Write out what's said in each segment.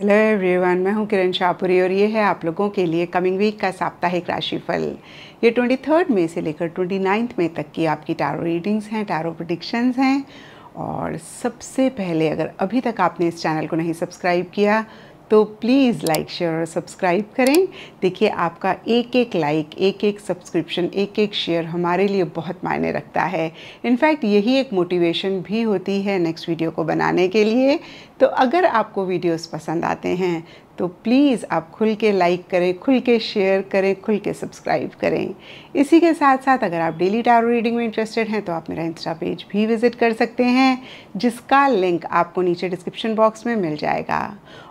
Hello everyone मैं हूं किरण शाहपुरी और ये है आप लोगों के लिए कमिंग वीक का साप्ताहिक राशिफल ये ट्वेंटी थर्ड मई से लेकर ट्वेंटी नाइन्थ मई तक की आपकी टैरो रीडिंग्स हैं टारो प्रडिक्शंस हैं और सबसे पहले अगर अभी तक आपने इस चैनल को नहीं सब्सक्राइब किया तो प्लीज़ लाइक शेयर और सब्सक्राइब करें देखिए आपका एक एक लाइक एक एक सब्सक्रिप्शन एक एक शेयर हमारे लिए बहुत मायने रखता है इनफैक्ट यही एक मोटिवेशन भी होती है नेक्स्ट वीडियो को बनाने के लिए तो अगर आपको वीडियोस पसंद आते हैं तो प्लीज़ आप खुल के लाइक करें खुल के शेयर करें खुल के सब्सक्राइब करें इसी के साथ साथ अगर आप डेली टारो रीडिंग में इंटरेस्टेड हैं तो आप मेरा इंस्टा पेज भी विज़िट कर सकते हैं जिसका लिंक आपको नीचे डिस्क्रिप्शन बॉक्स में मिल जाएगा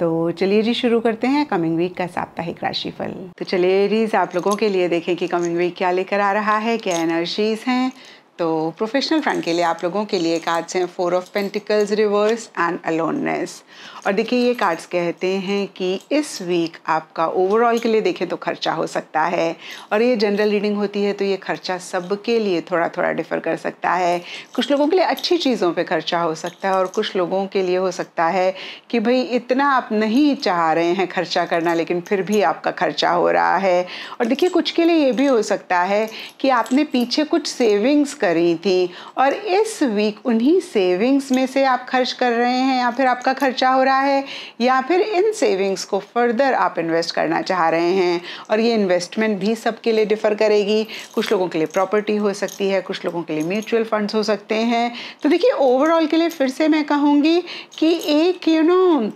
तो चलिए जी शुरू करते हैं कमिंग वीक का साप्ताहिक राशिफल तो चलिए जीज आप लोगों के लिए देखें कि कमिंग वीक क्या लेकर आ रहा है क्या एनर्जीज हैं तो प्रोफेशनल फ्रंट के लिए आप लोगों के लिए कार्ड्स हैं four of pentacles reverse and aloneness और देखिए ये कार्ड्स कहते हैं कि इस वीक आपका ओवरऑल के लिए देखें तो खर्चा हो सकता है और ये जनरल रीडिंग होती है तो ये खर्चा सबके लिए थोड़ा थोड़ा डिफ़र कर सकता है कुछ लोगों के लिए अच्छी चीज़ों पे खर्चा हो सकता है और कुछ लोगों के लिए हो सकता है कि भाई इतना आप नहीं चाह रहे हैं खर्चा करना लेकिन फिर भी आपका खर्चा हो रहा है और देखिए कुछ के लिए ये भी हो सकता है कि आपने पीछे कुछ सेविंग्स करी थी और इस वीक उन्हीं सेविंग्स में से आप खर्च कर रहे हैं या फिर आपका खर्चा हो रहा है सकता है या फिर इन सेविंग्स को फर्दर आप इन्वेस्ट करना चाह रहे हैं और ये इन्वेस्टमेंट भी सबके लिए डिफ़र करेगी कुछ लोगों के लिए प्रॉपर्टी हो सकती है कुछ लोगों के लिए म्यूचुअल फंड्स हो सकते हैं तो देखिए ओवरऑल के लिए फिर से मैं कहूँगी कि एक यू you नो know,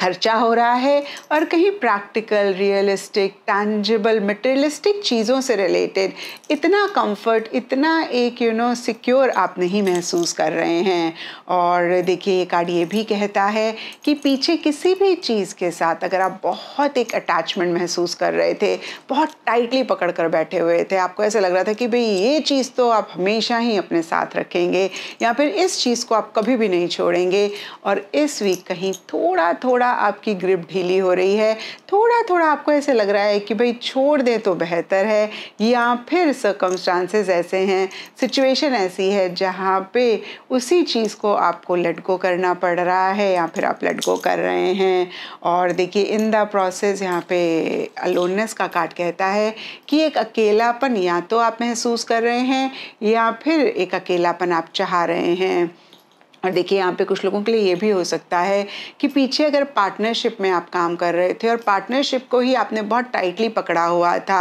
खर्चा हो रहा है और कहीं प्रैक्टिकल रियलिस्टिक टैंजिबल मटेरियलिस्टिक चीज़ों से रिलेटेड इतना कंफर्ट इतना एक यू नो सिक्योर आप नहीं महसूस कर रहे हैं और देखिए ये कार्ड ये भी कहता है कि पीछे किसी भी चीज़ के साथ अगर आप बहुत एक अटैचमेंट महसूस कर रहे थे बहुत टाइटली पकड़ कर बैठे हुए थे आपको ऐसा लग रहा था कि भाई ये चीज़ तो आप हमेशा ही अपने साथ रखेंगे या फिर इस चीज़ को आप कभी भी नहीं छोड़ेंगे और इस वीक कहीं थोड़ा थोड़ा थोड़ा आपकी ग्रिप ढीली हो रही है थोड़ा थोड़ा आपको ऐसे लग रहा है कि भाई छोड़ दें तो बेहतर है या फिर सर्कमस्टांसेस ऐसे हैं सिचुएशन ऐसी है जहाँ पे उसी चीज़ को आपको लेट गो करना पड़ रहा है या फिर आप लेट गो कर रहे हैं और देखिए इन द प्रोसेस यहाँ पे अलोननेस का कार्ड कहता है कि एक अकेलापन या तो आप महसूस कर रहे हैं या फिर एक अकेलापन आप चाह रहे हैं और देखिए यहाँ पे कुछ लोगों के लिए ये भी हो सकता है कि पीछे अगर पार्टनरशिप में आप काम कर रहे थे और पार्टनरशिप को ही आपने बहुत टाइटली पकड़ा हुआ था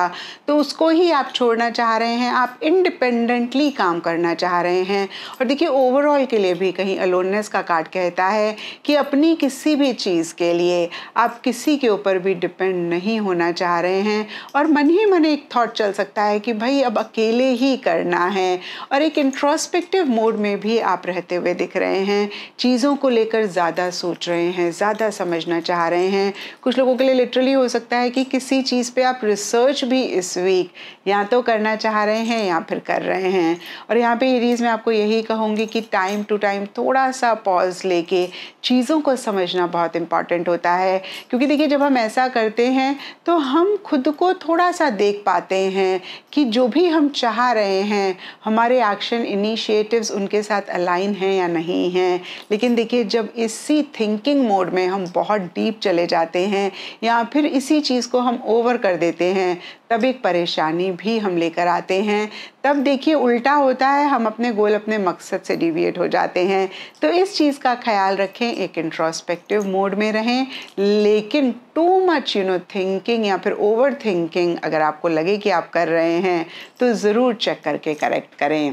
तो उसको ही आप छोड़ना चाह रहे हैं आप इंडिपेंडेंटली काम करना चाह रहे हैं और देखिए ओवरऑल के लिए भी कहीं अलोननेस का कार्ड कहता है कि अपनी किसी भी चीज़ के लिए आप किसी के ऊपर भी डिपेंड नहीं होना चाह रहे हैं और मन ही मन एक थाट चल सकता है कि भाई अब अकेले ही करना है और एक इंट्रोस्पेक्टिव मोड में भी आप रहते हुए दिख रहे हैं रहे हैं चीज़ों को लेकर ज़्यादा सोच रहे हैं ज़्यादा समझना चाह रहे हैं कुछ लोगों के लिए लिटरली हो सकता है कि किसी चीज़ पे आप रिसर्च भी इस वीक या तो करना चाह रहे हैं या फिर कर रहे हैं और यहाँ पे एरीज मैं आपको यही कहूँगी कि टाइम टू टाइम थोड़ा सा पॉज लेके चीज़ों को समझना बहुत इम्पॉर्टेंट होता है क्योंकि देखिए जब हम ऐसा करते हैं तो हम खुद को थोड़ा सा देख पाते हैं कि जो भी हम चाह रहे हैं हमारे एक्शन इनिशिएटिव्स उनके साथ अलाइन हैं या नहीं नहीं हैं लेकिन देखिए जब इसी थिंकिंग मोड में हम बहुत डीप चले जाते हैं या फिर इसी चीज़ को हम ओवर कर देते हैं तब एक परेशानी भी हम लेकर आते हैं तब देखिए उल्टा होता है हम अपने गोल अपने मकसद से डिविएट हो जाते हैं तो इस चीज़ का ख्याल रखें एक इंट्रोस्पेक्टिव मोड में रहें लेकिन too much you know thinking या फिर ओवर थिंकिंग अगर आपको लगे कि आप कर रहे हैं तो ज़रूर चेक करके करेक्ट करें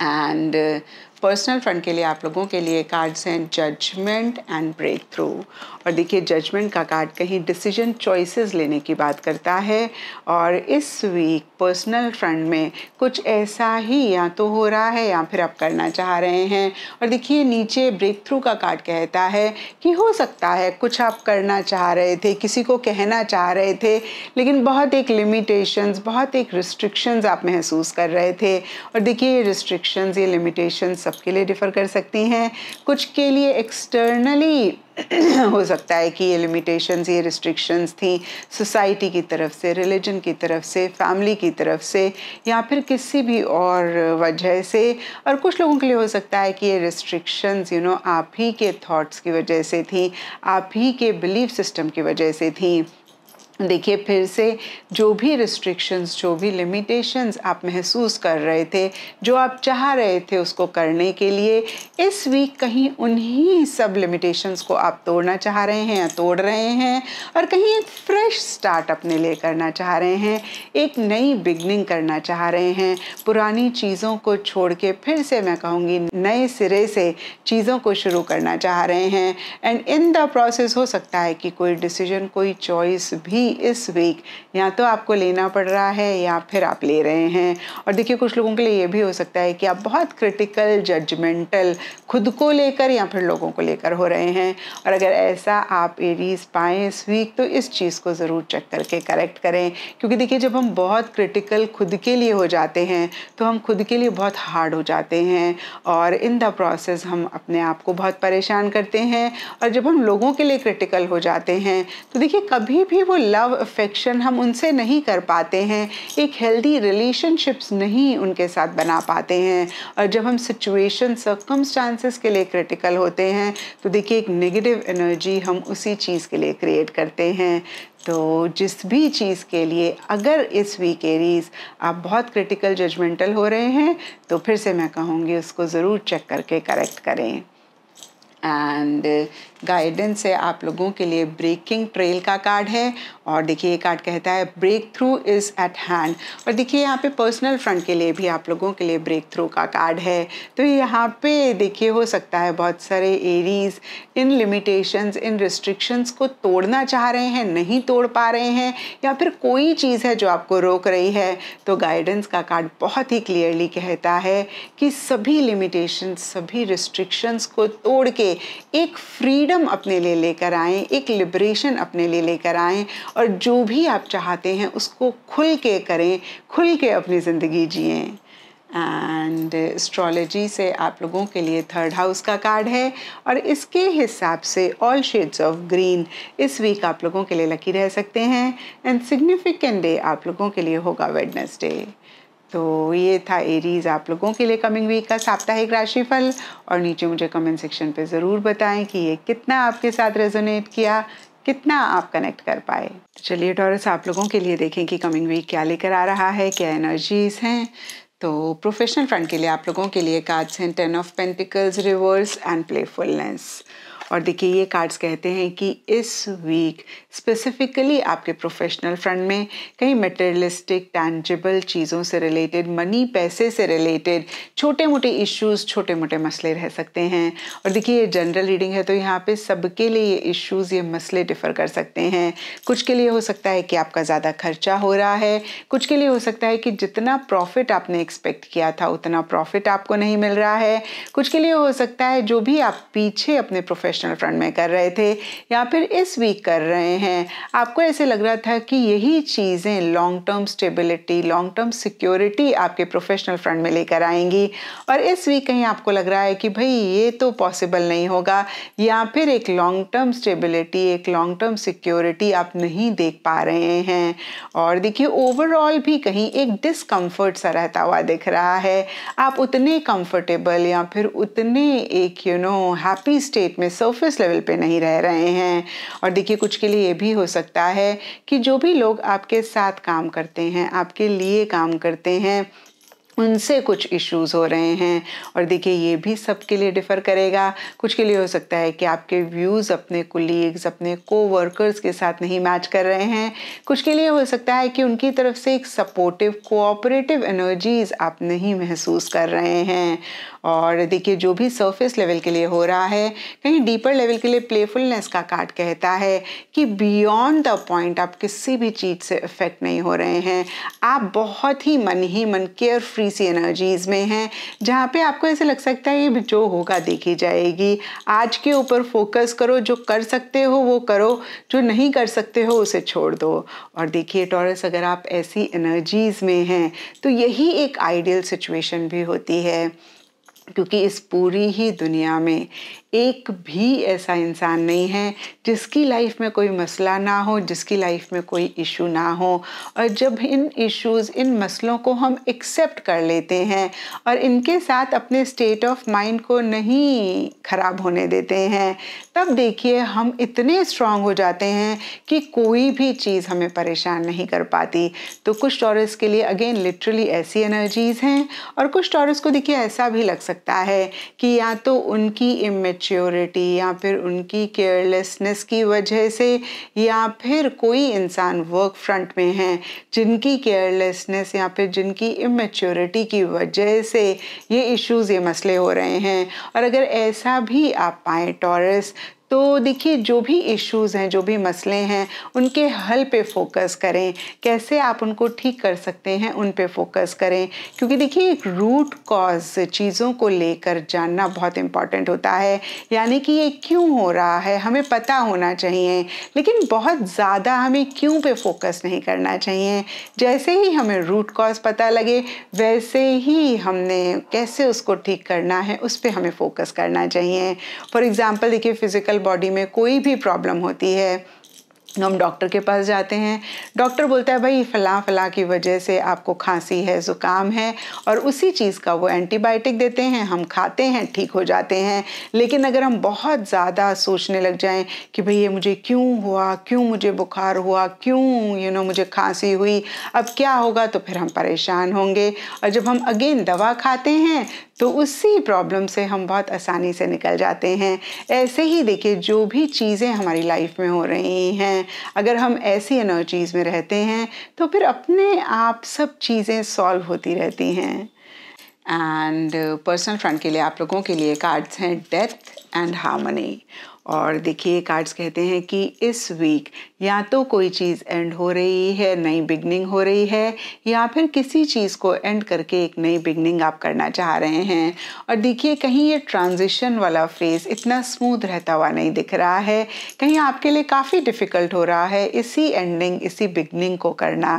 एंड uh, पर्सनल फ्रंट के लिए आप लोगों के लिए कार्ड्स हैं जजमेंट एंड ब्रेक थ्रू और देखिए जजमेंट का कार्ड कहीं डिसीजन चॉइसेस लेने की बात करता है और इस वीक पर्सनल फ्रंट में कुछ ऐसा ही या तो हो रहा है या फिर आप करना चाह रहे हैं और देखिए नीचे ब्रेक थ्रू का कार्ड कहता है कि हो सकता है कुछ आप करना चाह रहे थे किसी को कहना चाह रहे थे लेकिन बहुत एक लिमिटेशंस बहुत एक रिस्ट्रिक्शंस आप महसूस कर रहे थे और देखिए ये रिस्ट्रिक्शंस ये लिमिटेशंस सबके लिए डिफ़र कर सकती हैं कुछ के लिए एक्सटर्नली हो सकता है कि ये लिमिटेशंस ये रिस्ट्रिक्शंस थी सोसाइटी की तरफ से रिलीजन की तरफ से फैमिली की तरफ से या फिर किसी भी और वजह से और कुछ लोगों के लिए हो सकता है कि ये रिस्ट्रिक्शंस यू नो आप ही के थॉट्स की वजह से थी आप ही के बिलीफ सिस्टम की वजह से थी देखिए फिर से जो भी रिस्ट्रिक्शंस जो भी लिमिटेशंस आप महसूस कर रहे थे जो आप चाह रहे थे उसको करने के लिए इस वीक कहीं उन्हीं सब लिमिटेशंस को आप तोड़ना चाह रहे हैं या तोड़ रहे हैं और कहीं एक फ्रेश स्टार्ट अपने लिए करना चाह रहे हैं एक नई बिगनिंग करना चाह रहे हैं पुरानी चीज़ों को छोड़ के फिर से मैं कहूँगी नए सिरे से चीज़ों को शुरू करना चाह रहे हैं एंड इन द प्रोसेस हो सकता है कि कोई डिसीजन कोई चॉइस भी ही इस वीक या तो आपको लेना पड़ रहा है या फिर आप ले रहे हैं और देखिए कुछ लोगों के लिए ये भी हो सकता है कि आप बहुत क्रिटिकल जजमेंटल खुद को लेकर या फिर लोगों को लेकर हो रहे हैं और अगर ऐसा आप एरीज पाएँ इस वीक तो इस चीज़ को ज़रूर चेक करके करेक्ट करें क्योंकि देखिए जब हम बहुत क्रिटिकल खुद के लिए हो जाते हैं तो हम खुद के लिए बहुत हार्ड हो जाते हैं और इन द प्रोसेस हम अपने आप को बहुत परेशान करते हैं और जब हम लोगों के लिए क्रिटिकल हो जाते हैं तो देखिए कभी भी वो लव लव अफेक्शन हम उनसे नहीं कर पाते हैं एक हेल्दी रिलेशनशिप्स नहीं उनके साथ बना पाते हैं और जब हम सिचुएशन सर्कमस्टांसिस के लिए क्रिटिकल होते हैं तो देखिए एक नेगेटिव एनर्जी हम उसी चीज़ के लिए क्रिएट करते हैं तो जिस भी चीज़ के लिए अगर इस वीक एरीज आप बहुत क्रिटिकल जजमेंटल हो रहे हैं तो फिर से मैं कहूँगी उसको ज़रूर चेक करके करेक्ट करें एंड गाइडेंस है आप लोगों के लिए ब्रेकिंग ट्रेल का कार्ड है और देखिए ये कार्ड कहता है breakthrough is at hand और देखिए यहाँ पे पर्सनल फ्रंट के लिए भी आप लोगों के लिए ब्रेक थ्रू का कार्ड है तो यहाँ पे देखिए हो सकता है बहुत सारे एरीज इन लिमिटेशंस इन रिस्ट्रिक्शंस को तोड़ना चाह रहे हैं नहीं तोड़ पा रहे हैं या फिर कोई चीज़ है जो आपको रोक रही है तो गाइडेंस का कार्ड बहुत ही क्लियरली कहता है कि सभी लिमिटेशन सभी रिस्ट्रिक्शंस को तोड़ के एक फ्रीडम अपने लिए लेकर आएँ एक लिब्रेशन अपने लिए लेकर आएँ और जो भी आप चाहते हैं उसको खुल के करें खुल के अपनी ज़िंदगी जिए एंड एस्ट्रोलॉजी से आप लोगों के लिए थर्ड हाउस का कार्ड है और इसके हिसाब से ऑल शेड्स ऑफ ग्रीन इस वीक आप लोगों के लिए लकी रह सकते हैं एंड सिग्निफिकेंट डे आप लोगों के लिए होगा वेडनेसडे तो ये था एरीज आप लोगों के लिए कमिंग वीक का साप्ताहिक राशिफल और नीचे मुझे कमेंट सेक्शन पे ज़रूर बताएं कि ये कितना आपके साथ रेजोनेट किया कितना आप कनेक्ट कर पाए चलिए टॉरस आप लोगों के लिए देखें कि कमिंग वीक क्या लेकर आ रहा है क्या एनर्जीज हैं तो प्रोफेशनल फ्रंट के लिए आप लोगों के लिए कार्ड्स हैं ten of pentacles reverse and playfulness और देखिए ये कार्ड्स कहते हैं कि इस वीक स्पेसिफिकली आपके प्रोफेशनल फ्रंट में कई मटेरियलिस्टिक टैंजिबल चीज़ों से रिलेटेड मनी पैसे से रिलेटेड छोटे मोटे इश्यूज छोटे मोटे मसले रह सकते हैं और देखिए ये जनरल रीडिंग है तो यहाँ पे सबके लिए ये इश्यूज ये मसले डिफ़र कर सकते हैं कुछ के लिए हो सकता है कि आपका ज़्यादा खर्चा हो रहा है कुछ के लिए हो सकता है कि जितना प्रॉफिट आपने एक्सपेक्ट किया था उतना प्रॉफिट आपको नहीं मिल रहा है कुछ के लिए हो सकता है जो भी आप पीछे अपने प्रोफेशन नेशनल फ्रंट में कर रहे थे या फिर इस वीक कर रहे हैं आपको ऐसे लग रहा था कि यही चीज़ें long term stability long term security आपके प्रोफेशनल फ्रंट में लेकर आएंगी और इस वीक कहीं आपको लग रहा है कि भाई ये तो पॉसिबल नहीं होगा या फिर एक लॉन्ग टर्म स्टेबिलिटी एक लॉन्ग टर्म सिक्योरिटी आप नहीं देख पा रहे हैं और देखिए ओवरऑल भी कहीं एक डिसकम्फर्ट सा रहता हुआ दिख रहा है आप उतने कंफर्टेबल या फिर उतने एक यू नो हैप्पी स्टेट में सो सरफेस लेवल पे नहीं रह रहे हैं और देखिए कुछ के लिए ये भी हो सकता है कि जो भी लोग आपके साथ काम करते हैं आपके लिए काम करते हैं उनसे कुछ इश्यूज हो रहे हैं और देखिए ये भी सबके लिए डिफ़र करेगा कुछ के लिए हो सकता है कि आपके व्यूज़ अपने कोलीग्स अपने कोवर्कर्स के साथ नहीं मैच कर रहे हैं कुछ के लिए हो सकता है कि उनकी तरफ से एक सपोर्टिव कोऑपरेटिव एनर्जीज आप नहीं महसूस कर रहे हैं और देखिए जो भी सरफेस लेवल के लिए हो रहा है कहीं डीपर लेवल के लिए प्लेफुलनेस का कार्ड कहता है कि बियॉन्ड द पॉइंट आप किसी भी चीज़ से इफेक्ट नहीं हो रहे हैं आप बहुत ही मन ही मन केयर फ्री सी एनर्जीज़ में हैं जहाँ पे आपको ऐसे लग सकता है ये जो होगा देखी जाएगी आज के ऊपर फोकस करो जो कर सकते हो वो करो जो नहीं कर सकते हो उसे छोड़ दो और देखिए टॉरस अगर आप ऐसी एनर्जीज़ में हैं तो यही एक आइडियल सिचुएशन भी होती है क्योंकि इस पूरी ही दुनिया में एक भी ऐसा इंसान नहीं है जिसकी लाइफ में कोई मसला ना हो जिसकी लाइफ में कोई इशू ना हो और जब इन इश्यूज इन मसलों को हम एक्सेप्ट कर लेते हैं और इनके साथ अपने स्टेट ऑफ माइंड को नहीं ख़राब होने देते हैं तब देखिए हम इतने स्ट्रांग हो जाते हैं कि कोई भी चीज़ हमें परेशान नहीं कर पाती तो कुछ टॉरस के लिए अगेन लिटरली ऐसी एनर्जीज़ हैं और कुछ टॉरस को देखिए ऐसा भी लग सकता है कि या तो उनकी इमेच्योरिटी या फिर उनकी केयरलेसनेस की वजह से या फिर कोई इंसान वर्क फ्रंट में हैं जिनकी केयरलेसनेस या फिर जिनकी इमेच्योरिटी की वजह से ये इश्यूज़ ये मसले हो रहे हैं और अगर ऐसा भी आप पाएँ टॉरस तो देखिए जो भी इश्यूज़ हैं जो भी मसले हैं उनके हल पे फोकस करें कैसे आप उनको ठीक कर सकते हैं उन पे फोकस करें क्योंकि देखिए एक रूट कॉज चीज़ों को लेकर जानना बहुत इम्पॉर्टेंट होता है यानी कि ये क्यों हो रहा है हमें पता होना चाहिए लेकिन बहुत ज़्यादा हमें क्यों पे फोकस नहीं करना चाहिए जैसे ही हमें रूट कॉज पता लगे वैसे ही हमने कैसे उसको ठीक करना है उस पर हमें फोकस करना चाहिए फॉर एग्ज़ाम्पल देखिए फिज़िकल फीमेल बॉडी में कोई भी प्रॉब्लम होती है हम डॉक्टर के पास जाते हैं डॉक्टर बोलता है भाई फला फला की वजह से आपको खांसी है ज़ुकाम है और उसी चीज़ का वो एंटीबायोटिक देते हैं हम खाते हैं ठीक हो जाते हैं लेकिन अगर हम बहुत ज़्यादा सोचने लग जाएं कि भाई ये मुझे क्यों हुआ क्यों मुझे बुखार हुआ क्यों यू you नो know, मुझे खांसी हुई अब क्या होगा तो फिर हम परेशान होंगे और जब हम अगेन दवा खाते हैं तो उसी प्रॉब्लम से हम बहुत आसानी से निकल जाते हैं ऐसे ही देखिए जो भी चीज़ें हमारी लाइफ में हो रही हैं अगर हम ऐसी एनर्जीज़ में रहते हैं तो फिर अपने आप सब चीज़ें सॉल्व होती रहती हैं एंड पर्सनल फ्रंट के लिए आप लोगों के लिए कार्ड्स हैं डेथ एंड हार्मनी और देखिए कार्ड्स कहते हैं कि इस वीक या तो कोई चीज़ एंड हो रही है नई बिगनिंग हो रही है या फिर किसी चीज़ को एंड करके एक नई बिगनिंग आप करना चाह रहे हैं और देखिए कहीं ये ट्रांजिशन वाला फेज़ इतना स्मूथ रहता हुआ नहीं दिख रहा है कहीं आपके लिए काफ़ी डिफ़िकल्ट हो रहा है इसी एंडिंग इसी बिगनिंग को करना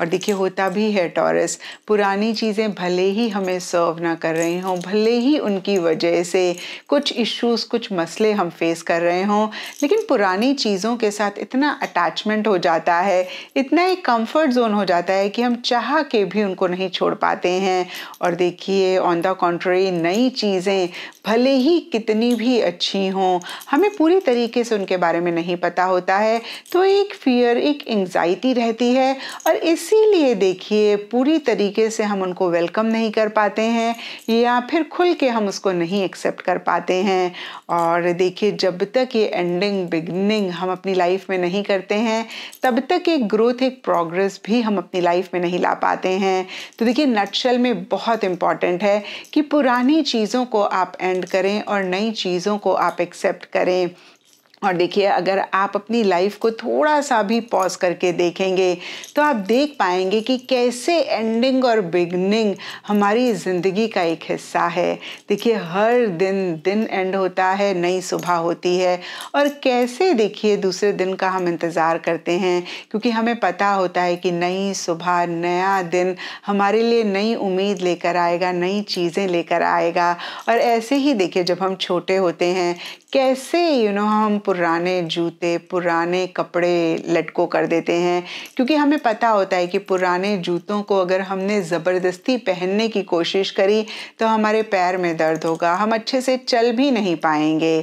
और देखिए होता भी है टॉरस पुरानी चीज़ें भले ही हमें सर्व ना कर रही हों भले ही उनकी वजह से कुछ इश्यूज कुछ मसले हम फेस कर रहे हों लेकिन पुरानी चीज़ों के साथ इतना अटैचमेंट हो जाता है इतना ही कंफर्ट जोन हो जाता है कि हम चाह के भी उनको नहीं छोड़ पाते हैं और देखिए ऑन द कॉन्ट्री नई चीज़ें भले ही कितनी भी अच्छी हों हमें पूरी तरीके से उनके बारे में नहीं पता होता है तो एक फियर एक एंग्जाइटी रहती है और इसीलिए देखिए पूरी तरीके से हम उनको वेलकम नहीं कर पाते हैं या फिर खुल के हम उसको नहीं एक्सेप्ट कर पाते हैं और देखिए जब तक ये एंडिंग बिगनिंग हम अपनी लाइफ में नहीं करते हैं तब तक एक ग्रोथ एक प्रोग्रेस भी हम अपनी लाइफ में नहीं ला पाते हैं तो देखिए नटशल में बहुत इम्पॉर्टेंट है कि पुरानी चीज़ों को आप एंड करें और नई चीज़ों को आप एक्सेप्ट करें और देखिए अगर आप अपनी लाइफ को थोड़ा सा भी पॉज करके देखेंगे तो आप देख पाएंगे कि कैसे एंडिंग और बिगनिंग हमारी ज़िंदगी का एक हिस्सा है देखिए हर दिन दिन एंड होता है नई सुबह होती है और कैसे देखिए दूसरे दिन का हम इंतज़ार करते हैं क्योंकि हमें पता होता है कि नई सुबह नया दिन हमारे लिए नई उम्मीद लेकर आएगा नई चीज़ें लेकर आएगा और ऐसे ही देखिए जब हम छोटे होते हैं कैसे यू you नो know, हम पुराने जूते पुराने कपड़े लटको कर देते हैं क्योंकि हमें पता होता है कि पुराने जूतों को अगर हमने ज़बरदस्ती पहनने की कोशिश करी तो हमारे पैर में दर्द होगा हम अच्छे से चल भी नहीं पाएंगे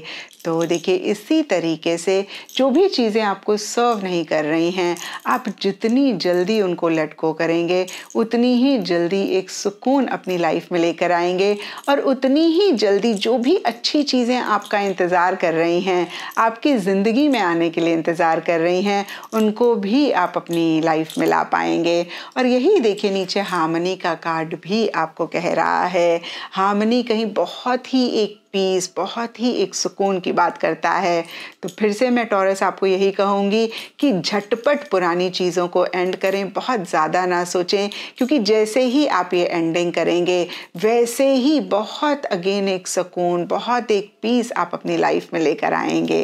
तो देखिए इसी तरीके से जो भी चीज़ें आपको सर्व नहीं कर रही हैं आप जितनी जल्दी उनको लटको करेंगे उतनी ही जल्दी एक सुकून अपनी लाइफ में लेकर आएंगे और उतनी ही जल्दी जो भी अच्छी चीज़ें आपका इंतज़ार कर रही हैं आपकी ज़िंदगी में आने के लिए इंतज़ार कर रही हैं उनको भी आप अपनी लाइफ में ला पाएंगे और यही देखिए नीचे हामनी का कार्ड भी आपको कह रहा है हामनी कहीं बहुत ही एक पीस बहुत ही एक सुकून की बात करता है तो फिर से मैं टॉरस आपको यही कहूँगी कि झटपट पुरानी चीज़ों को एंड करें बहुत ज़्यादा ना सोचें क्योंकि जैसे ही आप ये एंडिंग करेंगे वैसे ही बहुत अगेन एक सुकून बहुत एक पीस आप अपनी लाइफ में लेकर आएंगे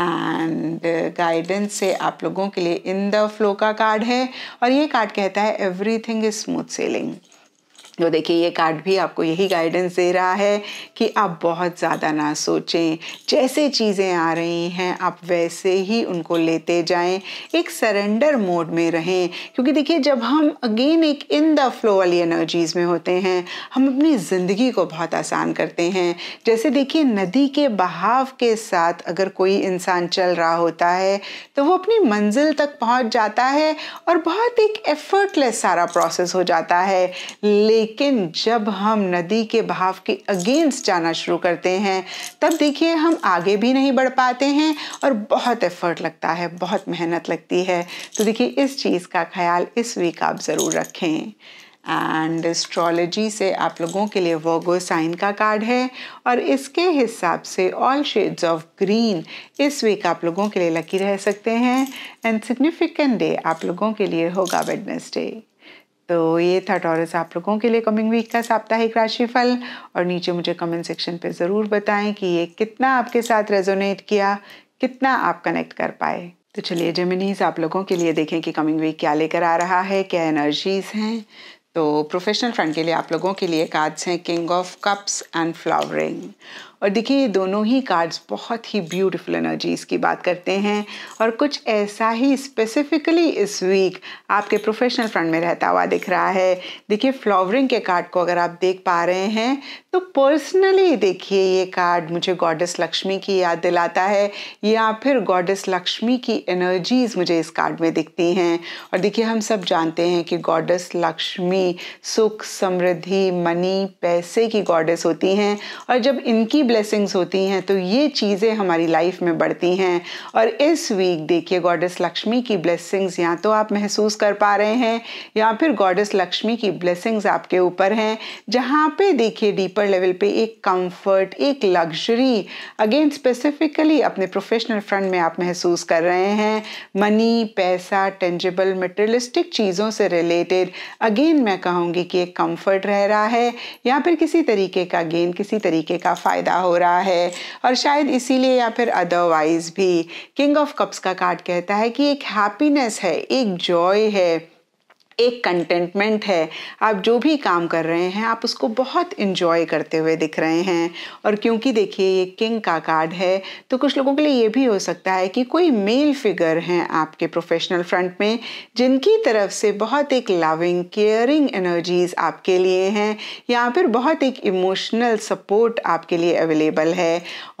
एंड गाइडेंस से आप लोगों के लिए इन द फ्लो का कार्ड है और ये कार्ड कहता है everything is smooth sailing तो देखिए ये कार्ड भी आपको यही गाइडेंस दे रहा है कि आप बहुत ज़्यादा ना सोचें जैसे चीज़ें आ रही हैं आप वैसे ही उनको लेते जाएं एक सरेंडर मोड में रहें क्योंकि देखिए जब हम अगेन एक इन द फ्लो वाली एनर्जीज़ में होते हैं हम अपनी ज़िंदगी को बहुत आसान करते हैं जैसे देखिए नदी के बहाव के साथ अगर कोई इंसान चल रहा होता है तो वो अपनी मंजिल तक पहुँच जाता है और बहुत एक एफर्टलेस सारा प्रोसेस हो जाता है ले लेकिन जब हम नदी के बहाव के अगेंस्ट जाना शुरू करते हैं तब देखिए हम आगे भी नहीं बढ़ पाते हैं और बहुत एफर्ट लगता है बहुत मेहनत लगती है तो देखिए इस चीज़ का ख्याल इस वीक आप ज़रूर रखें एंड एस्ट्रोलॉजी से आप लोगों के लिए वर्गो साइन का कार्ड है और इसके हिसाब से ऑल शेड्स ऑफ ग्रीन इस वीक आप लोगों के लिए लकी रह सकते हैं एंड सिग्निफिकेंट डे आप लोगों के लिए होगा वेडनेसडे तो ये था टॉरस आप लोगों के लिए कमिंग वीक का साप्ताहिक राशिफल और नीचे मुझे कमेंट सेक्शन पे ज़रूर बताएं कि ये कितना आपके साथ रेजोनेट किया कितना आप कनेक्ट कर पाए तो चलिए जमिनीज आप लोगों के लिए देखें कि कमिंग वीक क्या लेकर आ रहा है क्या एनर्जीज हैं तो प्रोफेशनल फ्रंट के लिए आप लोगों के लिए कार्ड्स हैं king of cups and flowering और देखिए ये दोनों ही कार्ड्स बहुत ही ब्यूटीफुल एनर्जीज की बात करते हैं और कुछ ऐसा ही स्पेसिफिकली इस वीक आपके प्रोफेशनल फ्रंट में रहता हुआ दिख रहा है देखिए फ्लावरिंग के कार्ड को अगर आप देख पा रहे हैं तो पर्सनली देखिए ये कार्ड मुझे गॉडेस लक्ष्मी की याद दिलाता है या फिर गॉडेस लक्ष्मी की एनर्जीज मुझे इस कार्ड में दिखती हैं और देखिए हम सब जानते हैं कि गॉडेस लक्ष्मी सुख समृद्धि मनी पैसे की गॉडेस होती हैं और जब इनकी ब्लेसिंग्स होती हैं तो ये चीज़ें हमारी लाइफ में बढ़ती हैं और इस वीक देखिए गॉडेस लक्ष्मी की ब्लेसिंग्स या तो आप महसूस कर पा रहे हैं या फिर गॉडेस लक्ष्मी की ब्लेसिंग्स आपके ऊपर हैं जहाँ पे देखिए डीपर लेवल पे एक कंफर्ट एक लग्जरी अगेन स्पेसिफिकली अपने प्रोफेशनल फ्रंट में आप महसूस कर रहे हैं मनी पैसा टेंजेबल मटेरियलिस्टिक चीज़ों से रिलेटेड अगेन मैं कहूँगी कि एक कम्फर्ट रह रहा है या फिर किसी तरीके का गेन किसी तरीके का फ़ायदा हो रहा है और शायद इसीलिए या फिर अदरवाइज भी किंग ऑफ कप्स का कार्ड कहता है कि एक हैप्पीनेस है एक जॉय है एक कंटेंटमेंट है आप जो भी काम कर रहे हैं आप उसको बहुत इन्जॉय करते हुए दिख रहे हैं और क्योंकि देखिए ये किंग का कार्ड है तो कुछ लोगों के लिए ये भी हो सकता है कि कोई मेल फिगर हैं आपके प्रोफेशनल फ्रंट में जिनकी तरफ से बहुत एक लविंग केयरिंग एनर्जीज आपके लिए हैं या फिर बहुत एक इमोशनल सपोर्ट आपके लिए अवेलेबल है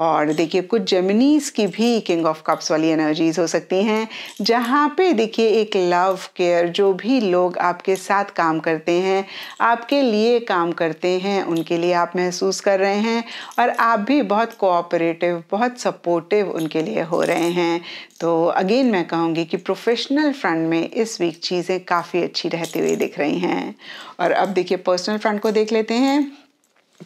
और देखिए कुछ जमनीस की भी किंग ऑफ कप्स वाली एनर्जीज हो सकती हैं जहाँ पे देखिए एक लव केयर जो भी लोग लोग आपके साथ काम करते हैं आपके लिए काम करते हैं उनके लिए आप महसूस कर रहे हैं और आप भी बहुत कोऑपरेटिव बहुत सपोर्टिव उनके लिए हो रहे हैं तो अगेन मैं कहूँगी कि प्रोफेशनल फ्रंट में इस वीक चीज़ें काफ़ी अच्छी रहती हुई दिख रही हैं और अब देखिए पर्सनल फ्रंट को देख लेते हैं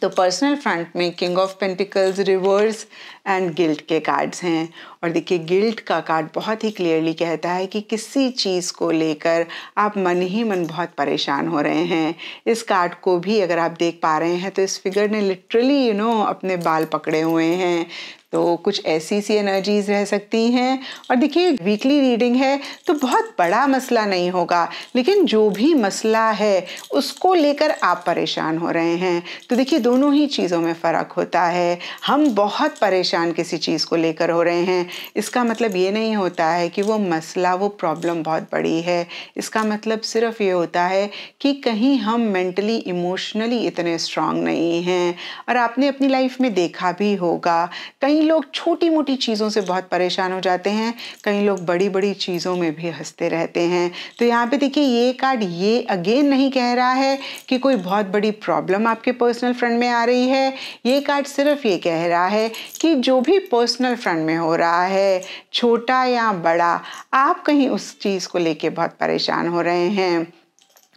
तो पर्सनल फ्रंट में king of pentacles reverse and guilt के कार्ड्स हैं और देखिए गिल्ट का कार्ड बहुत ही क्लियरली कहता है कि किसी चीज़ को लेकर आप मन ही मन बहुत परेशान हो रहे हैं इस कार्ड को भी अगर आप देख पा रहे हैं तो इस फिगर ने लिटरली यू नो अपने बाल पकड़े हुए हैं तो कुछ ऐसी सी एनर्जीज रह सकती हैं और देखिए वीकली रीडिंग है तो बहुत बड़ा मसला नहीं होगा लेकिन जो भी मसला है उसको लेकर आप परेशान हो रहे हैं तो देखिए दोनों ही चीज़ों में फ़र्क होता है हम बहुत परेशान परेशान किसी चीज़ को लेकर हो रहे हैं इसका मतलब ये नहीं होता है कि वो मसला वो प्रॉब्लम बहुत बड़ी है इसका मतलब सिर्फ ये होता है कि कहीं हम मेंटली इमोशनली इतने स्ट्रांग नहीं हैं और आपने अपनी लाइफ में देखा भी होगा कई लोग छोटी मोटी चीज़ों से बहुत परेशान हो जाते हैं कई लोग बड़ी बड़ी चीज़ों में भी हंसते रहते हैं तो यहाँ पे देखिए ये कार्ड ये अगेन नहीं कह रहा है कि कोई बहुत बड़ी प्रॉब्लम आपके पर्सनल फ्रेंड में आ रही है ये कार्ड सिर्फ ये कह रहा है कि जो भी पर्सनल फ्रंट में हो रहा है छोटा या बड़ा आप कहीं उस चीज़ को लेके बहुत परेशान हो रहे हैं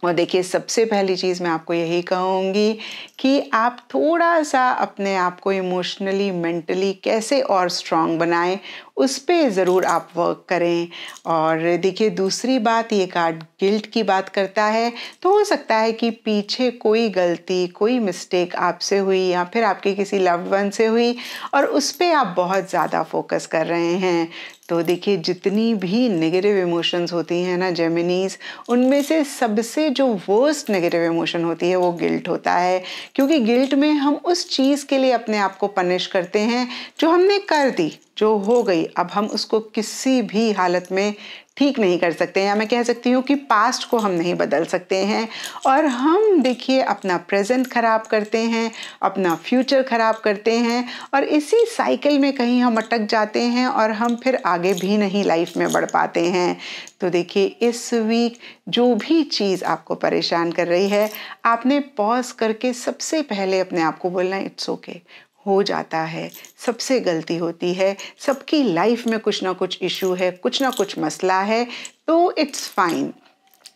और देखिए सबसे पहली चीज़ मैं आपको यही कहूँगी कि आप थोड़ा सा अपने आप को इमोशनली मेंटली कैसे और स्ट्रांग बनाएं उस पर ज़रूर आप वर्क करें और देखिए दूसरी बात ये कार्ड गिल्ट की बात करता है तो हो सकता है कि पीछे कोई गलती कोई मिस्टेक आपसे हुई या फिर आपके किसी लव वन से हुई और उस पर आप बहुत ज़्यादा फोकस कर रहे हैं तो देखिए जितनी भी नेगेटिव इमोशंस होती हैं ना जेमिनीज उनमें से सबसे जो वर्स्ट नेगेटिव इमोशन होती है वो गिल्ट होता है क्योंकि गिल्ट में हम उस चीज़ के लिए अपने आप को पनिश करते हैं जो हमने कर दी जो हो गई अब हम उसको किसी भी हालत में ठीक नहीं कर सकते या मैं कह सकती हूँ कि पास्ट को हम नहीं बदल सकते हैं और हम देखिए अपना प्रेजेंट ख़राब करते हैं अपना फ्यूचर ख़राब करते हैं और इसी साइकिल में कहीं हम अटक जाते हैं और हम फिर आगे भी नहीं लाइफ में बढ़ पाते हैं तो देखिए इस वीक जो भी चीज़ आपको परेशान कर रही है आपने पॉज करके सबसे पहले अपने आप को बोलना इट्स ओके okay. हो जाता है सबसे गलती होती है सबकी लाइफ में कुछ ना कुछ इशू है कुछ ना कुछ मसला है तो इट्स फाइन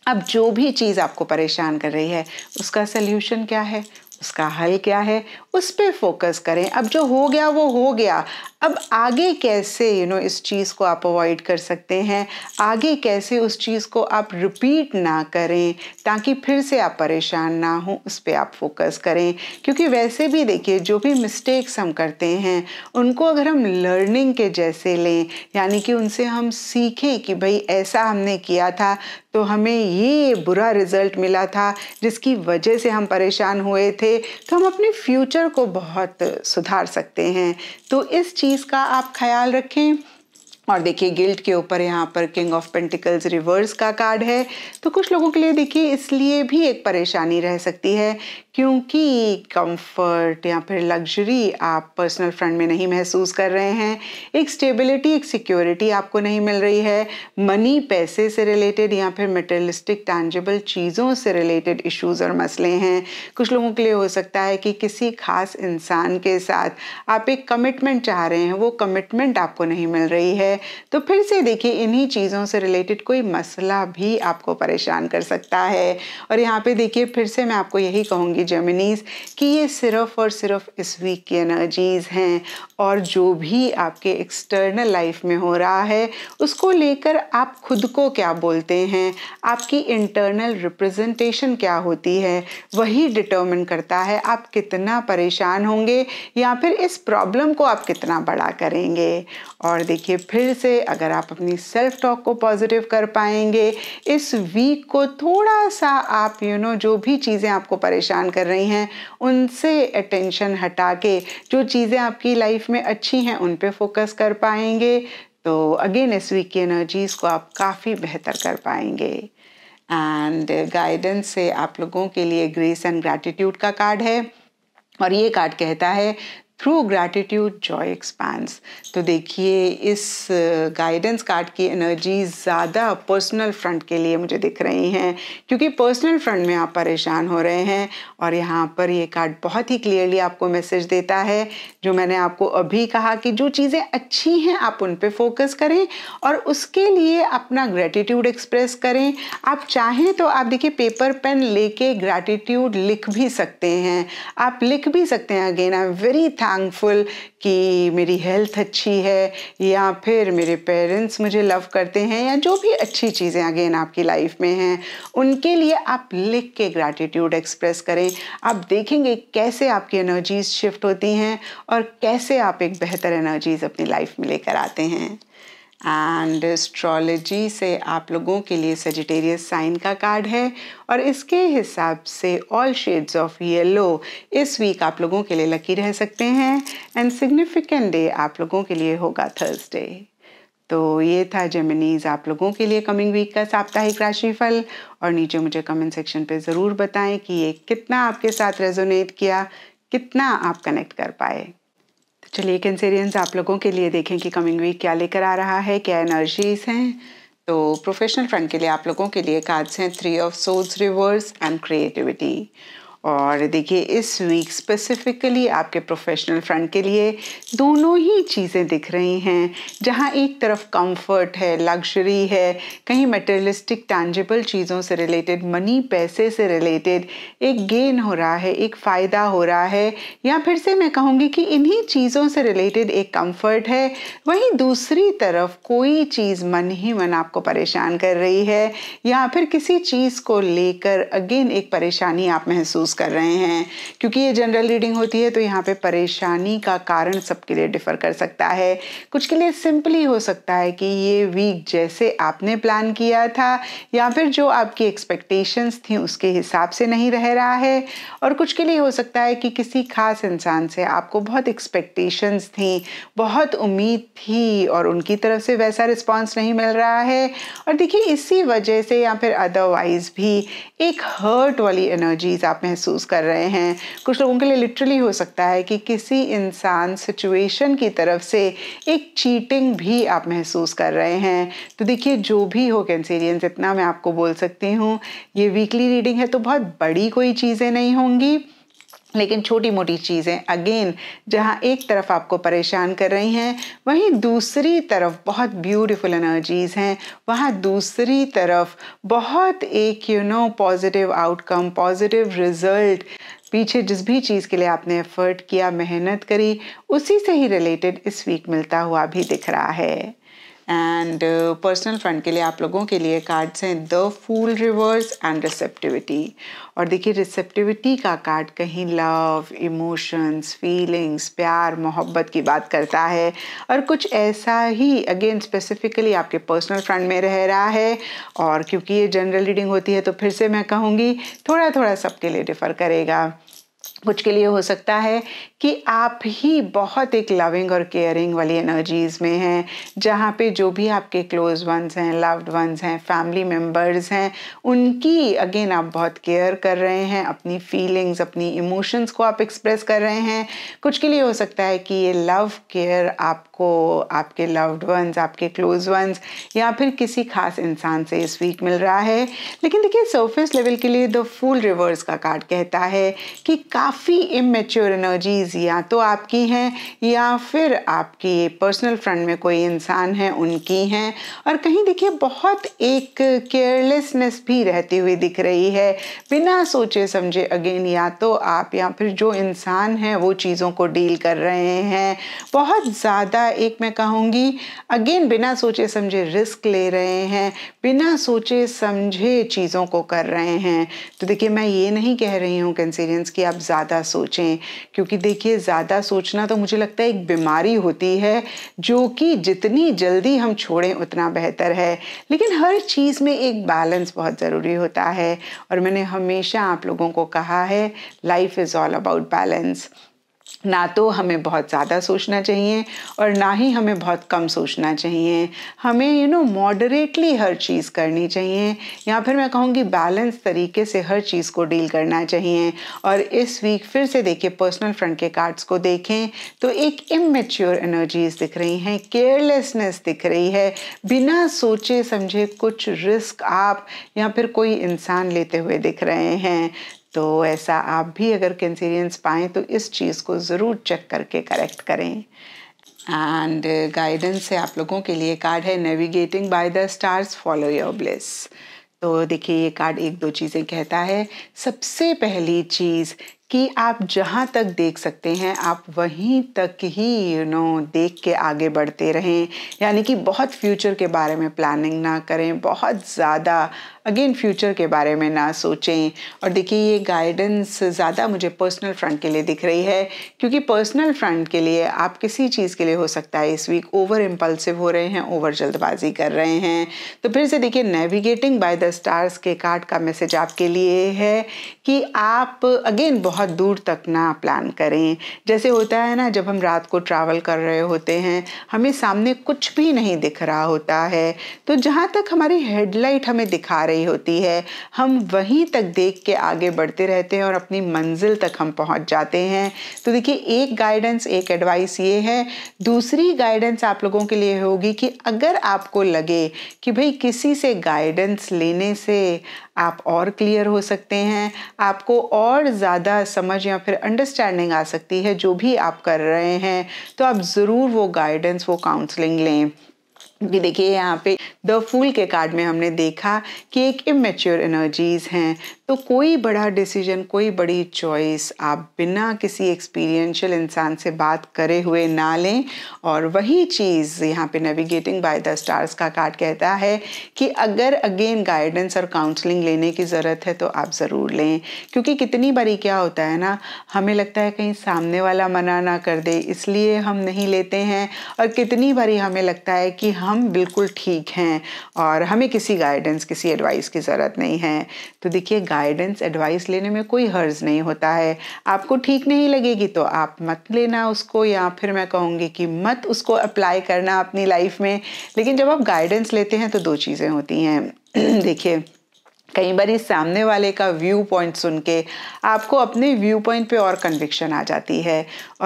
अब जो भी चीज़ आपको परेशान कर रही है उसका सल्यूशन क्या है उसका हल क्या है उस पर फोकस करें अब जो हो गया वो हो गया अब आगे कैसे यू you नो know, इस चीज़ को आप अवॉइड कर सकते हैं आगे कैसे उस चीज़ को आप रिपीट ना करें ताकि फिर से आप परेशान ना हो उस पर आप फोकस करें क्योंकि वैसे भी देखिए जो भी मिस्टेक्स हम करते हैं उनको अगर हम लर्निंग के जैसे लें यानी कि उनसे हम सीखें कि भाई ऐसा हमने किया था तो हमें ये बुरा रिज़ल्ट मिला था जिसकी वजह से हम परेशान हुए थे तो हम अपने फ्यूचर को बहुत सुधार सकते हैं तो इस चीज़ का आप ख्याल रखें और देखिए गिल्ट के ऊपर यहाँ पर किंग ऑफ पेंटिकल्स रिवर्स का कार्ड है तो कुछ लोगों के लिए देखिए इसलिए भी एक परेशानी रह सकती है क्योंकि कंफर्ट या फिर लग्जरी आप पर्सनल फ्रंट में नहीं महसूस कर रहे हैं एक स्टेबिलिटी एक सिक्योरिटी आपको नहीं मिल रही है मनी पैसे से रिलेटेड या फिर मेटेलिस्टिक टैंजेबल चीज़ों से रिलेटेड इश्यूज और मसले हैं कुछ लोगों के लिए हो सकता है कि किसी खास इंसान के साथ आप एक कमिटमेंट चाह रहे हैं वो कमिटमेंट आपको नहीं मिल रही है है तो फिर से देखिए इन्हीं चीज़ों से रिलेटेड कोई मसला भी आपको परेशान कर सकता है और यहाँ पे देखिए फिर से मैं आपको यही कहूँगी जेमिनीज़ कि ये सिर्फ और सिर्फ इस वीक की एनर्जीज़ हैं और जो भी आपके एक्सटर्नल लाइफ में हो रहा है उसको लेकर आप खुद को क्या बोलते हैं आपकी इंटरनल रिप्रेजेंटेशन क्या होती है वही डिटर्मिन करता है आप कितना परेशान होंगे या फिर इस प्रॉब्लम को आप कितना बड़ा करेंगे और देखिए फिर फिर से अगर आप अपनी सेल्फ टॉक को पॉजिटिव कर पाएंगे इस वीक को थोड़ा सा आप यू you नो know, जो भी चीज़ें आपको परेशान कर रही हैं उनसे अटेंशन हटा के जो चीज़ें आपकी लाइफ में अच्छी हैं उन पे फोकस कर पाएंगे तो अगेन इस वीक की एनर्जीज़ को आप काफ़ी बेहतर कर पाएंगे एंड गाइडेंस से आप लोगों के लिए ग्रेस एंड ग्रैटिट्यूड का कार्ड है और ये कार्ड कहता है थ्रू ग्रैटिट्यूड जॉय एक्सपैंस तो देखिए इस गाइडेंस कार्ड की एनर्जी ज़्यादा पर्सनल फ्रंट के लिए मुझे दिख रही हैं क्योंकि पर्सनल फ्रंट में आप परेशान हो रहे हैं और यहाँ पर ये कार्ड बहुत ही क्लियरली आपको मैसेज देता है जो मैंने आपको अभी कहा कि जो चीज़ें अच्छी हैं आप उन पर फोकस करें और उसके लिए अपना ग्रैटिट्यूड एक्सप्रेस करें आप चाहें तो आप देखिए पेपर पेन लेके ग्रैटिट्यूड लिख भी सकते हैं आप लिख भी सकते हैं again I am very thankful कि मेरी हेल्थ अच्छी है या फिर मेरे पेरेंट्स मुझे लव करते हैं या जो भी अच्छी चीज़ें अगेन आपकी लाइफ में हैं उनके लिए आप लिख के ग्रैटिट्यूड एक्सप्रेस करें आप देखेंगे कैसे आपकी एनर्जीज शिफ्ट होती हैं और कैसे आप एक बेहतर एनर्जीज अपनी लाइफ में लेकर आते हैं एंड एस्ट्रोलॉजी से आप लोगों के लिए सजिटेरियस साइन का कार्ड है और इसके हिसाब से ऑल शेड्स ऑफ येलो इस वीक आप लोगों के लिए लकी रह सकते हैं एंड सिग्निफिकेंट डे आप लोगों के लिए होगा थर्सडे तो ये था जेमिनीज आप लोगों के लिए कमिंग वीक का साप्ताहिक राशिफल और नीचे मुझे कमेंट सेक्शन पे ज़रूर बताएं कि ये कितना आपके साथ रेजोनेट किया कितना आप कनेक्ट कर पाए चलिए कैंसेरियंस आप लोगों के लिए देखें कि कमिंग वीक क्या लेकर आ रहा है क्या एनर्जीज हैं तो प्रोफेशनल फ्रंट के लिए आप लोगों के लिए कार्ड्स हैं three of swords reverse and creativity और देखिए इस वीक स्पेसिफिकली आपके प्रोफेशनल फ्रंट के लिए दोनों ही चीज़ें दिख रही हैं जहाँ एक तरफ कंफर्ट है लग्जरी है कहीं मटेरियलिस्टिक टैंजिबल चीज़ों से रिलेटेड मनी पैसे से रिलेटेड एक गेन हो रहा है एक फ़ायदा हो रहा है या फिर से मैं कहूँगी कि इन्हीं चीज़ों से रिलेटेड एक कम्फ़र्ट है वहीं दूसरी तरफ कोई चीज़ मन ही मन आपको परेशान कर रही है या फिर किसी चीज़ को लेकर अगेन एक परेशानी आप महसूस महसूस कर रहे हैं क्योंकि ये जनरल रीडिंग होती है तो यहाँ पे परेशानी का कारण सबके लिए डिफ़र कर सकता है कुछ के लिए सिंपली हो सकता है कि ये वीक जैसे आपने प्लान किया था या फिर जो आपकी एक्सपेक्टेशंस थी उसके हिसाब से नहीं रह रहा है और कुछ के लिए हो सकता है कि किसी खास इंसान से आपको बहुत एक्सपेक्टेशंस थी बहुत उम्मीद थी और उनकी तरफ से वैसा रिस्पॉन्स नहीं मिल रहा है और देखिए इसी वजह से या फिर अदरवाइज भी एक हर्ट वाली एनर्जीज आप महसूस महसूस कर रहे हैं कुछ लोगों के लिए लिटरली हो सकता है कि किसी इंसान सिचुएशन की तरफ से एक चीटिंग भी आप महसूस कर रहे हैं तो देखिए जो भी हो कैंसेरियंस इतना मैं आपको बोल सकती हूँ ये वीकली रीडिंग है तो बहुत बड़ी कोई चीज़ें नहीं होंगी लेकिन छोटी मोटी चीज़ें अगेन जहाँ एक तरफ आपको परेशान कर रही हैं वहीं दूसरी तरफ बहुत ब्यूटीफुल एनर्जीज़ हैं वहाँ दूसरी तरफ बहुत एक you know positive outcome positive result पीछे जिस भी चीज़ के लिए आपने एफर्ट किया मेहनत करी उसी से ही रिलेटेड इस वीक मिलता हुआ भी दिख रहा है एंड पर्सनल फ्रंट के लिए आप लोगों के लिए कार्ड्स हैं the fool reverse and receptivity और देखिए रिसेप्टिविटी का कार्ड कहीं लव इमोशंस फीलिंग्स प्यार मोहब्बत की बात करता है और कुछ ऐसा ही अगेन स्पेसिफिकली आपके पर्सनल फ्रंट में रह रहा है और क्योंकि ये जनरल रीडिंग होती है तो फिर से मैं कहूँगी थोड़ा थोड़ा सबके लिए डिफ़र करेगा कुछ के लिए हो सकता है कि आप ही बहुत एक लविंग और केयरिंग वाली एनर्जीज़ में हैं जहाँ पे जो भी आपके क्लोज वंस हैं लव्ड वंस हैं फैमिली मेम्बर्स हैं उनकी अगेन आप बहुत केयर कर रहे हैं अपनी फीलिंग्स अपनी इमोशंस को आप एक्सप्रेस कर रहे हैं कुछ के लिए हो सकता है कि ये लव केयर आपको आपके लव्ड वंस आपके क्लोज वंस या फिर किसी खास इंसान से इस वीक मिल रहा है लेकिन देखिए सर्फेस लेवल के लिए द फुल रिवर्स का कार्ड कहता है कि का काफ़ी इमेच्योर एनर्जीज़ या तो आपकी हैं या फिर आपकी पर्सनल फ्रंट में कोई इंसान है उनकी हैं और कहीं देखिए बहुत एक केयरलेसनेस भी रहती हुई दिख रही है बिना सोचे समझे अगेन या तो आप या फिर जो इंसान हैं वो चीज़ों को डील कर रहे हैं बहुत ज़्यादा एक मैं कहूँगी अगेन बिना सोचे समझे रिस्क ले रहे हैं बिना सोचे समझे चीज़ों को कर रहे हैं तो देखिए मैं ये नहीं कह रही हूँ कैंसेरियंस कि आप ज़्यादा ज़्यादा सोचें क्योंकि देखिए ज़्यादा सोचना तो मुझे लगता है एक बीमारी होती है जो कि जितनी जल्दी हम छोड़ें उतना बेहतर है लेकिन हर चीज़ में एक बैलेंस बहुत ज़रूरी होता है और मैंने हमेशा आप लोगों को कहा है life is all about balance ना तो हमें बहुत ज़्यादा सोचना चाहिए और ना ही हमें बहुत कम सोचना चाहिए हमें यू नो मॉडरेटली हर चीज़ करनी चाहिए या फिर मैं कहूँगी बैलेंस तरीके से हर चीज़ को डील करना चाहिए और इस वीक फिर से देखिए पर्सनल फ्रंट के कार्ड्स को देखें तो एक इमेच्योर एनर्जीज दिख रही हैं केयरलेसनेस दिख रही है बिना सोचे समझे कुछ रिस्क आप या फिर कोई इंसान लेते हुए दिख रहे हैं तो ऐसा आप भी अगर कैंसीरियंस पाएँ तो इस चीज़ को ज़रूर चेक करके करेक्ट करें एंड गाइडेंस से आप लोगों के लिए कार्ड है navigating by the stars follow your bliss तो देखिए ये कार्ड एक दो चीज़ें कहता है सबसे पहली चीज़ कि आप जहाँ तक देख सकते हैं आप वहीं तक ही यू नो देख के आगे बढ़ते रहें यानी कि बहुत फ्यूचर के बारे में प्लानिंग ना करें बहुत ज़्यादा अगेन फ्यूचर के बारे में ना सोचें और देखिए ये गाइडेंस ज़्यादा मुझे पर्सनल फ्रंट के लिए दिख रही है क्योंकि पर्सनल फ्रंट के लिए आप किसी चीज़ के लिए हो सकता है इस वीक ओवर इम्पल्सिव हो रहे हैं ओवर जल्दबाजी कर रहे हैं तो फिर से देखिए नेविगेटिंग बाय द स्टार्स के कार्ड का मैसेज आपके लिए है कि आप अगेन बहुत दूर तक ना प्लान करें जैसे होता है ना जब हम रात को ट्रैवल कर रहे होते हैं हमें सामने कुछ भी नहीं दिख रहा होता है तो जहाँ तक हमारी हेडलाइट हमें दिखा रही रही होती है हम वहीं तक देख के आगे बढ़ते रहते हैं और अपनी मंजिल तक हम पहुंच जाते हैं तो देखिए एक गाइडेंस एक एडवाइस ये है दूसरी गाइडेंस आप लोगों के लिए होगी कि अगर आपको लगे कि भाई किसी से गाइडेंस लेने से आप और क्लियर हो सकते हैं आपको और ज़्यादा समझ या फिर अंडरस्टैंडिंग आ सकती है जो भी आप कर रहे हैं तो आप ज़रूर वो गाइडेंस वो काउंसलिंग लें कि देखिए यहाँ पे द फूल के कार्ड में हमने देखा कि एक इमेच्योर एनर्जीज़ हैं तो कोई बड़ा डिसीजन कोई बड़ी चॉइस आप बिना किसी एक्सपीरियंशियल इंसान से बात करे हुए ना लें और वही चीज़ यहाँ पे नेविगेटिंग बाय द स्टार्स का कार्ड कहता है कि अगर अगेन गाइडेंस और काउंसलिंग लेने की ज़रूरत है तो आप ज़रूर लें क्योंकि कितनी बारी क्या होता है ना हमें लगता है कहीं सामने वाला मना ना कर दे इसलिए हम नहीं लेते हैं और कितनी बारी हमें लगता है कि हम बिल्कुल ठीक हैं और हमें किसी गाइडेंस किसी एडवाइस की ज़रूरत नहीं है तो देखिए गाइडेंस एडवाइस लेने में कोई हर्ज नहीं होता है आपको ठीक नहीं लगेगी तो आप मत लेना उसको या फिर मैं कहूँगी कि मत उसको अप्लाई करना अपनी लाइफ में लेकिन जब आप गाइडेंस लेते हैं तो दो चीज़ें होती हैं देखिए कई बार सामने वाले का व्यू पॉइंट सुन के आपको अपने व्यू पॉइंट पे और कन्विक्शन आ जाती है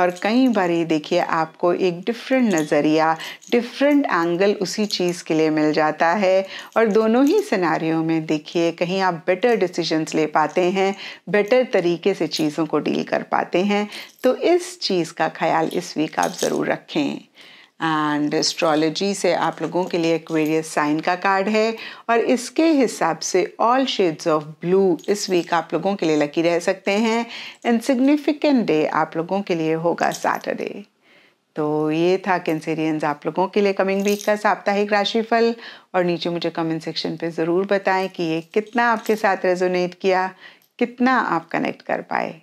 और कई बार देखिए आपको एक डिफरेंट नज़रिया डिफरेंट एंगल उसी चीज़ के लिए मिल जाता है और दोनों ही सिनारियों में देखिए कहीं आप बेटर डिसीजंस ले पाते हैं बेटर तरीके से चीज़ों को डील कर पाते हैं तो इस चीज़ का ख्याल इस वीक आप ज़रूर रखें एंड एस्ट्रोलॉजी से आप लोगों के लिए एक्वेरियस साइन का कार्ड है और इसके हिसाब से ऑल शेड्स ऑफ ब्लू इस वीक आप लोगों के लिए लकी रह सकते हैं एंड सिग्निफिकेंट डे आप लोगों के लिए होगा सैटरडे तो ये था कैंसेरियंस आप लोगों के लिए कमिंग वीक का साप्ताहिक राशिफल और नीचे मुझे कमेंट सेक्शन पे ज़रूर बताएं कि ये कितना आपके साथ रेजोनेट किया कितना आप कनेक्ट कर पाए